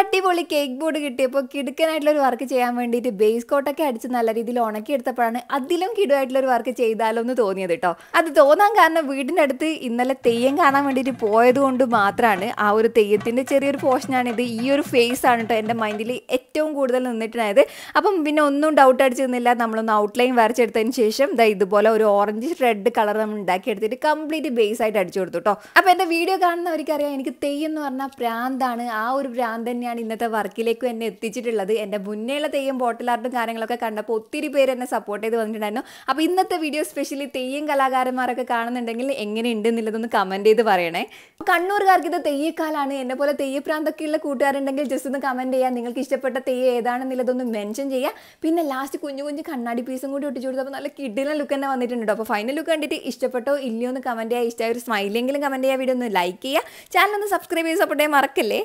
അടിപൊളി cake board കിട്ടിയപ്പോൾ കിടുക്കനായിട്ടുള്ള ഒരു വർക്ക് ചെയ്യാൻ വേണ്ടിയിട്ട് ബേസ് കോട്ടൊക്കെ അടിച്ച് നല്ല രീതിയിൽ ഉണക്കിയെടുത്തപ്പോഴാണ് അതിലും കിടുവായിട്ടുള്ള ഒരു വർക്ക് ചെയ്താലോ എന്ന് തോന്നിയത് കേട്ടോ അത് തോന്നാൻ കാരണം വീടിൻ്റെ അടുത്ത് ഇന്നലെ തെയ്യം കാണാൻ വേണ്ടിയിട്ട് പോയത് കൊണ്ട് മാത്രമാണ് ആ ഒരു തെയ്യത്തിൻ്റെ ചെറിയൊരു ഇത് ഈ ഒരു ഫേസ് ആണ് കേട്ടോ എൻ്റെ മൈൻഡിൽ ഏറ്റവും കൂടുതൽ നിന്നിട്ടുണ്ടായത് അപ്പം പിന്നെ ഒന്നും ഡൗട്ട് അടിച്ച് നിന്നില്ല നമ്മളൊന്ന് ഔട്ട്ലൈൻ വരച്ചെടുത്തതിന് ശേഷം ദാ ഇതുപോലെ ഒരു ഓറഞ്ച് റെഡ് കളർ നമ്മൾ ഉണ്ടാക്കിയെടുത്തിട്ട് കംപ്ലീറ്റ് ബേസ് ആയിട്ട് അടിച്ചു കൊടുത്തു കേട്ടോ അപ്പം എൻ്റെ വീഡിയോ കാണുന്നവർക്കറിയാം എനിക്ക് തെയ്യം എന്ന് പറഞ്ഞാൽ പ്രാന്താണ് ആ ഒരു പ്രാന്തന്നെ തന്നെയാണ് ഇന്നത്തെ വർക്കിലേക്ക് എന്നെ എത്തിച്ചിട്ടുള്ളത് എൻ്റെ മുന്നേയുള്ള തെയ്യം ബോട്ടിൽ ആർട്ടും കാര്യങ്ങളൊക്കെ കണ്ടപ്പോൾ ഒത്തിരി പേര് എന്നെ സപ്പോർട്ട് ചെയ്ത് വന്നിട്ടുണ്ടായിരുന്നു അപ്പോൾ ഇന്നത്തെ വീഡിയോ സ്പെഷ്യലി തെയ്യം കലാകാരന്മാരൊക്കെ കാണുന്നുണ്ടെങ്കിൽ എങ്ങനെ ഉണ്ട് എന്നുള്ളതൊന്ന് കമൻറ്റ് ചെയ്ത് പറയണേ കണ്ണൂർകാർക്ക് ഇത് തെയ്യക്കാലാണ് എന്നെ പോലെ തെയ്യപ്രാന്തൊക്കെയുള്ള ഉള്ള കൂട്ടുകാരുണ്ടെങ്കിൽ ജസ്റ്റ് ഒന്ന് കമൻറ്റ് ചെയ്യാം നിങ്ങൾക്ക് ഇഷ്ടപ്പെട്ട തെയ്യം ഏതാണെന്നുള്ളതൊന്ന് മെൻഷൻ ചെയ്യുക പിന്നെ ലാസ്റ്റ് കുഞ്ഞു കുഞ്ഞു കണ്ണാടി പീസും കൂടി ഒട്ടിച്ചു കൊടുത്തപ്പോൾ നല്ല കിഡിലെ ലുക്ക് തന്നെ വന്നിട്ടുണ്ട് അപ്പോൾ ഫൈനൽ ലുക്ക് കണ്ടിട്ട് ഇഷ്ടപ്പെട്ടോ ഇല്ലയോ എന്ന് കമൻറ്റ് ചെയ്യുക ഇഷ്ടമായ ഒരു സ്മൈലെങ്കിലും കമൻറ്റ് ചെയ്യുക വീഡിയോ ഒന്ന് ലൈക്ക് ചെയ്യുക ചാനൽ ഒന്ന് സബ്സ്ക്രൈബ് ചെയ്ത് സപ്പോർട്ട് ചെയ്യാൻ മറക്കല്ലേ